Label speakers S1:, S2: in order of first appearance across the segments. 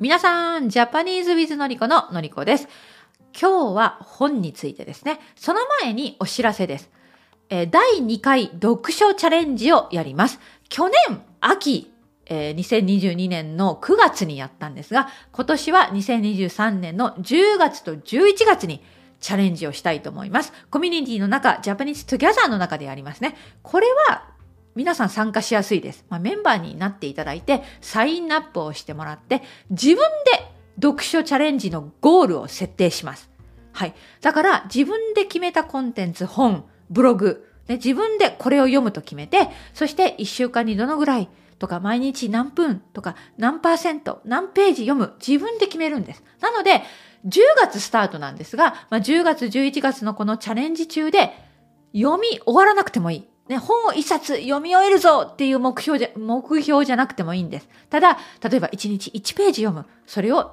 S1: 皆さん、ジャパニーズウィズのりこののりこです。今日は本についてですね。その前にお知らせです。え第2回読書チャレンジをやります。去年秋えー、2022年の9月にやったんですが、今年は2023年の10月と11月にチャレンジをしたいと思います。コミュニティの中、ジャパニーズトギャザーの中でやりますね。これは皆さん参加しやすいです。まあ、メンバーになっていただいて、サインアップをしてもらって、自分で読書チャレンジのゴールを設定します。はい。だから、自分で決めたコンテンツ、本、ブログ、ね、自分でこれを読むと決めて、そして1週間にどのぐらいとか、毎日何分とか、何パーセント、何ページ読む、自分で決めるんです。なので、10月スタートなんですが、まあ、10月、11月のこのチャレンジ中で、読み終わらなくてもいい。ね、本を一冊読み終えるぞっていう目標じゃ、目標じゃなくてもいいんです。ただ、例えば一日一ページ読む。それを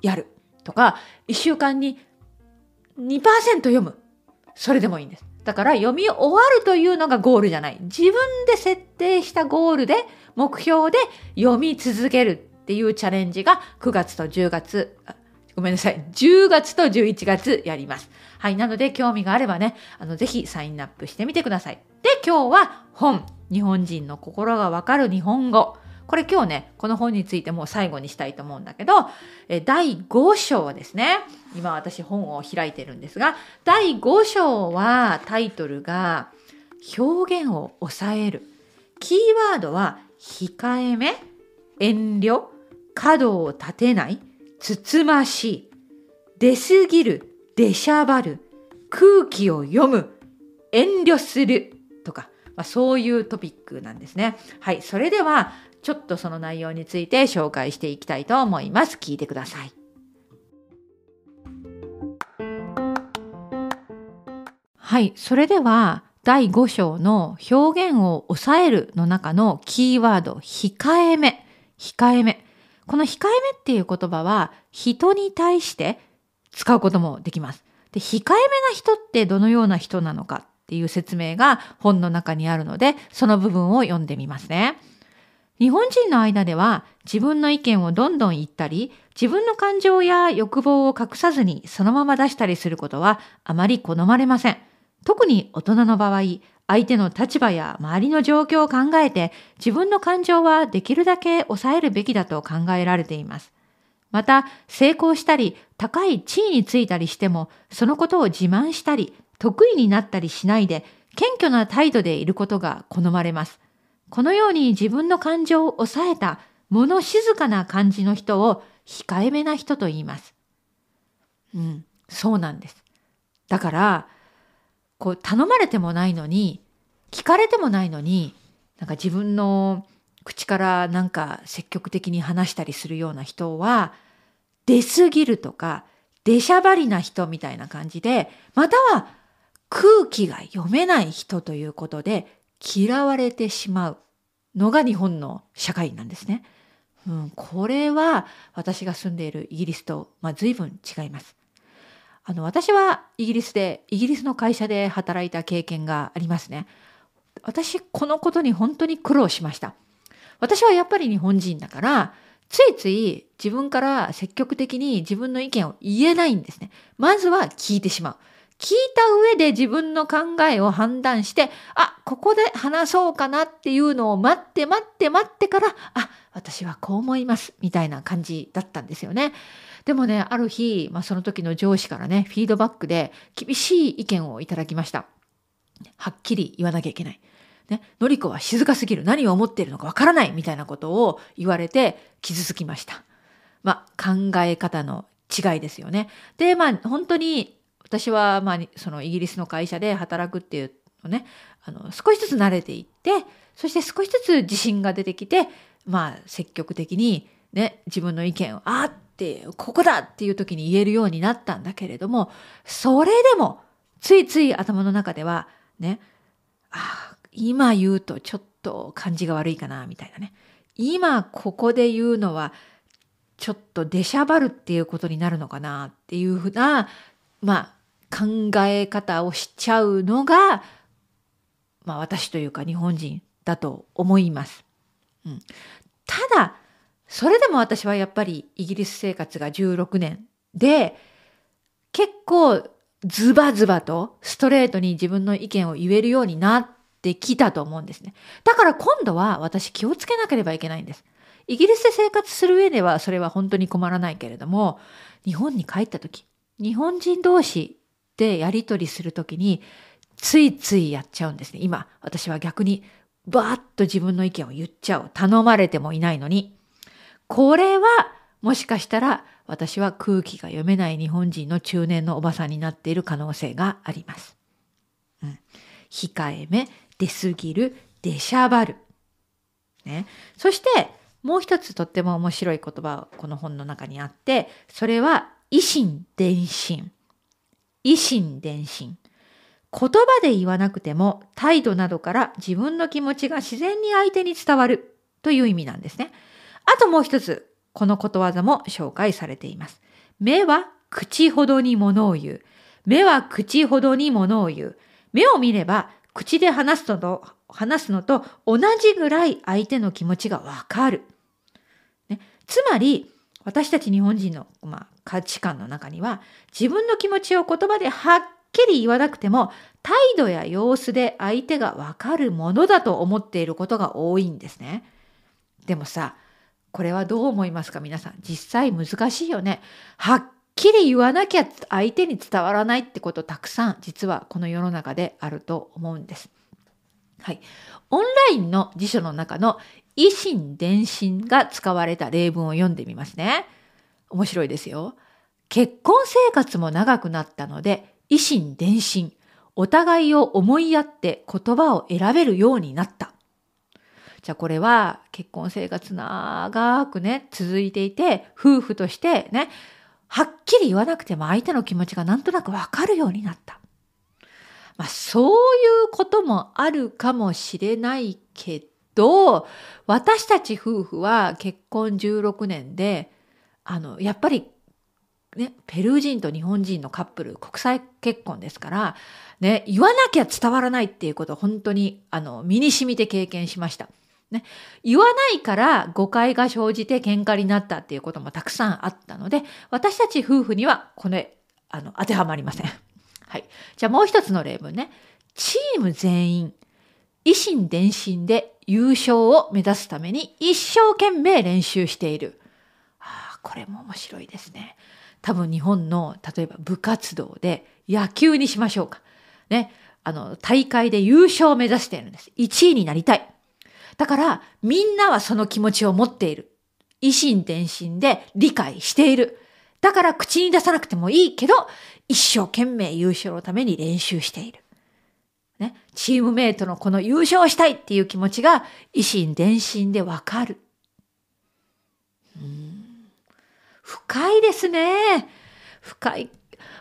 S1: やる。とか、一週間に2%読む。それでもいいんです。だから読み終わるというのがゴールじゃない。自分で設定したゴールで、目標で読み続けるっていうチャレンジが9月と10月、ごめんなさい、10月と11月やります。はい、なので興味があればね、あの、ぜひサインアップしてみてください。で、今日は本、日本人の心がわかる日本語。これ今日ね、この本についてもう最後にしたいと思うんだけど、え第5章はですね、今私本を開いてるんですが、第5章はタイトルが、表現を抑える。キーワードは、控えめ、遠慮、角を立てない、つつましい、出すぎる、出しゃばる、空気を読む、遠慮するとか、まあ、そういうトピックなんですね。はい、それではちょっとその内容について紹介していきたいと思います。聞いてください。はい、それでは第5章の表現を抑えるの中のキーワード控えめ控えめこの控えめっていう言葉は人に対して使うこともできます。で、控えめな人ってどのような人なのかっていう説明が本の中にあるので、その部分を読んでみますね。日本人の間では自分の意見をどんどん言ったり、自分の感情や欲望を隠さずにそのまま出したりすることはあまり好まれません。特に大人の場合、相手の立場や周りの状況を考えて自分の感情はできるだけ抑えるべきだと考えられています。また、成功したり、高い地位についたりしても、そのことを自慢したり、得意になったりしないで、謙虚な態度でいることが好まれます。このように自分の感情を抑えた、物静かな感じの人を控えめな人と言います。うん、そうなんです。だから、こう頼まれてもないのに聞かれてもないのになんか自分の口からなんか積極的に話したりするような人は出すぎるとか出しゃばりな人みたいな感じでまたは空気が読めない人ということで嫌われてしまうのが日本の社会なんですね。うん、これは私が住んでいるイギリスと、まあ、随分違います。あの私はイギリスでイギリスの会社で働いた経験がありますね。私このことに本当に苦労しました。私はやっぱり日本人だからついつい自分から積極的に自分の意見を言えないんですね。まずは聞いてしまう。聞いた上で自分の考えを判断して、あ、ここで話そうかなっていうのを待って待って待ってから、あ、私はこう思いますみたいな感じだったんですよね。でもね、ある日、まあ、その時の上司からね、フィードバックで厳しい意見をいただきました。はっきり言わなきゃいけない。ね、のりこは静かすぎる。何を思っているのかわからないみたいなことを言われて傷つきました。まあ、考え方の違いですよね。で、まあ、本当に私は、まあ、そのイギリスの会社で働くっていうのね、あの、少しずつ慣れていって、そして少しずつ自信が出てきて、まあ、積極的にね、自分の意見を、あっってここだっていう時に言えるようになったんだけれどもそれでもついつい頭の中ではねあ今言うとちょっと感じが悪いかなみたいなね今ここで言うのはちょっと出しゃばるっていうことになるのかなっていうふうなまあ考え方をしちゃうのがまあ私というか日本人だと思います。うん、ただそれでも私はやっぱりイギリス生活が16年で、結構ズバズバとストレートに自分の意見を言えるようになってきたと思うんですね。だから今度は私気をつけなければいけないんです。イギリスで生活する上ではそれは本当に困らないけれども、日本に帰った時、日本人同士でやりとりする時に、ついついやっちゃうんですね。今、私は逆に、バーッと自分の意見を言っちゃう。頼まれてもいないのに。これはもしかしたら私は空気が読めない日本人の中年のおばさんになっている可能性があります。うん、控えめ、出すぎる、出しゃばる。ね、そしてもう一つとっても面白い言葉この本の中にあってそれは維新伝心。維伝心。言葉で言わなくても態度などから自分の気持ちが自然に相手に伝わるという意味なんですね。あともう一つ、このことわざも紹介されています。目は口ほどに物を言う。目は口ほどに物を言う。目を見れば口で話すのと、話すのと同じぐらい相手の気持ちがわかる。ね、つまり、私たち日本人の、まあ、価値観の中には、自分の気持ちを言葉ではっきり言わなくても、態度や様子で相手がわかるものだと思っていることが多いんですね。でもさ、これはどう思いますか皆さん。実際難しいよね。はっきり言わなきゃ相手に伝わらないってことたくさん実はこの世の中であると思うんです。はい。オンラインの辞書の中の維心伝心が使われた例文を読んでみますね。面白いですよ。結婚生活も長くなったので、維心伝心。お互いを思いやって言葉を選べるようになった。じゃあこれは結婚生活長くね、続いていて、夫婦としてね、はっきり言わなくても相手の気持ちがなんとなくわかるようになった。まあそういうこともあるかもしれないけど、私たち夫婦は結婚16年で、あの、やっぱりね、ペルー人と日本人のカップル、国際結婚ですから、ね、言わなきゃ伝わらないっていうことを本当に、あの、身に染みて経験しました。ね。言わないから誤解が生じて喧嘩になったっていうこともたくさんあったので、私たち夫婦にはこれ、あの、当てはまりません。はい。じゃあもう一つの例文ね。チーム全員、維心伝心で優勝を目指すために一生懸命練習している。ああ、これも面白いですね。多分日本の、例えば部活動で野球にしましょうか。ね。あの、大会で優勝を目指しているんです。1位になりたい。だから、みんなはその気持ちを持っている。意心伝心で理解している。だから口に出さなくてもいいけど、一生懸命優勝のために練習している。ね、チームメイトのこの優勝したいっていう気持ちが意心伝心でわかる。深いですね。深い。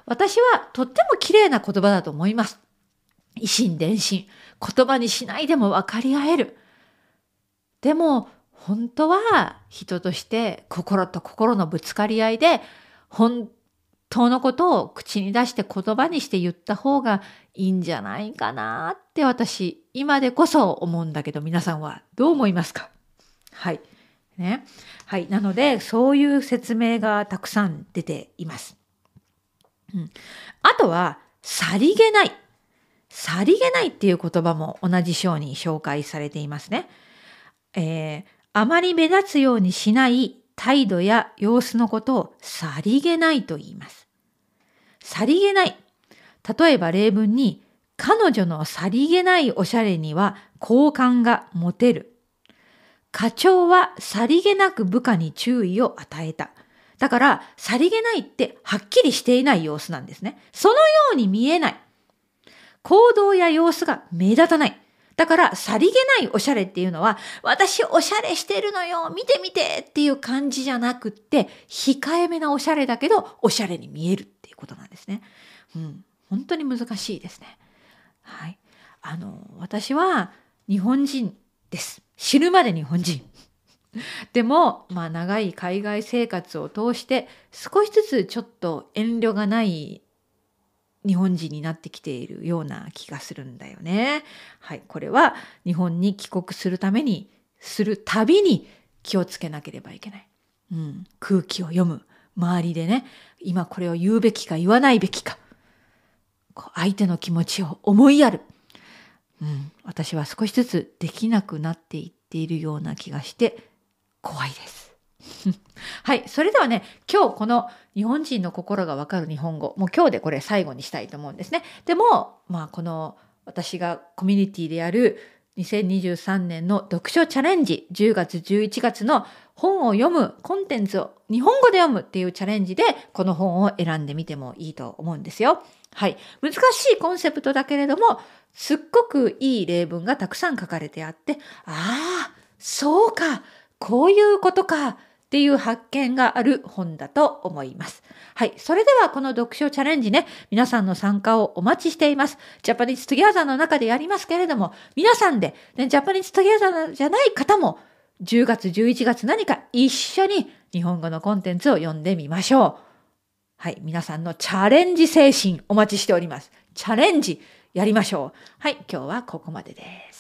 S1: 私はとっても綺麗な言葉だと思います。意心伝心。言葉にしないでも分かり合える。でも本当は人として心と心のぶつかり合いで本当のことを口に出して言葉にして言った方がいいんじゃないかなって私今でこそ思うんだけど皆さんはどう思いますかはい。ね。はい。なので、そういう説明がたくさん出ています。うん。あとは、さりげない。さりげないっていう言葉も同じ章に紹介されていますね。えー、あまり目立つようにしない態度や様子のことをさりげないと言います。さりげない。例えば例文に、彼女のさりげないおしゃれには好感が持てる。課長はさりげなく部下に注意を与えた。だから、さりげないってはっきりしていない様子なんですね。そのように見えない。行動や様子が目立たない。だから、さりげないおしゃれっていうのは、私おしゃれしてるのよ見て見てっていう感じじゃなくって、控えめなおしゃれだけど、おしゃれに見えるっていうことなんですね。うん。本当に難しいですね。はい。あの、私は日本人です。死ぬまで日本人。でも、まあ、長い海外生活を通して少しずつちょっと遠慮がない日本人になってきているような気がするんだよね。はい、これは日本に帰国するためにするたびに気をつけなければいけない。うん、空気を読む周りでね今これを言うべきか言わないべきかこう相手の気持ちを思いやる、うん、私は少しずつできなくなっていっているような気がして怖いです。はい。それではね、今日この日本人の心がわかる日本語、もう今日でこれ最後にしたいと思うんですね。でも、まあこの私がコミュニティでやる2023年の読書チャレンジ、10月11月の本を読むコンテンツを日本語で読むっていうチャレンジでこの本を選んでみてもいいと思うんですよ。はい。難しいコンセプトだけれども、すっごくいい例文がたくさん書かれてあって、ああ、そうか、こういうことか、っていう発見がある本だと思います。はい。それではこの読書チャレンジね、皆さんの参加をお待ちしています。ジャパニーズ・トゥギャザーの中でやりますけれども、皆さんで、ね、ジャパニーズ・トゥギャザーじゃない方も、10月、11月何か一緒に日本語のコンテンツを読んでみましょう。はい。皆さんのチャレンジ精神お待ちしております。チャレンジやりましょう。はい。今日はここまでです。